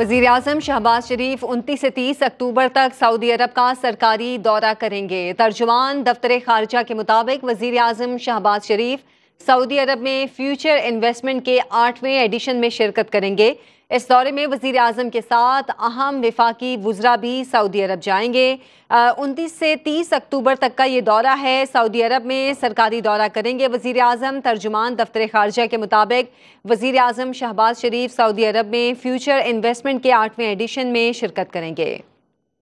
वजीर अजम शहबाज शरीफ उनतीस से तीस अक्टूबर तक सऊदी अरब का सरकारी दौरा करेंगे तर्जुमान दफ्तर खारजा के मुताबिक वजीर अजम शहबाज शरीफ सऊदी अरब में फ्यूचर इन्वेस्टमेंट के आठवें एडिशन में शिरकत करेंगे इस दौरे में वजीर अजम के साथ अहम विफाकी वज्रा भी सऊदी अरब जाएंगे उनतीस से तीस अक्टूबर तक का ये दौरा है सऊदी अरब में सरकारी दौरा करेंगे वजीर अजम तर्जुमान दफ्तर खारजा के मुताबिक वजीर अजम शहबाज शरीफ सऊदी अरब में फ्यूचर इन्वेस्टमेंट के आठवें एडिशन में शिरकत करेंगे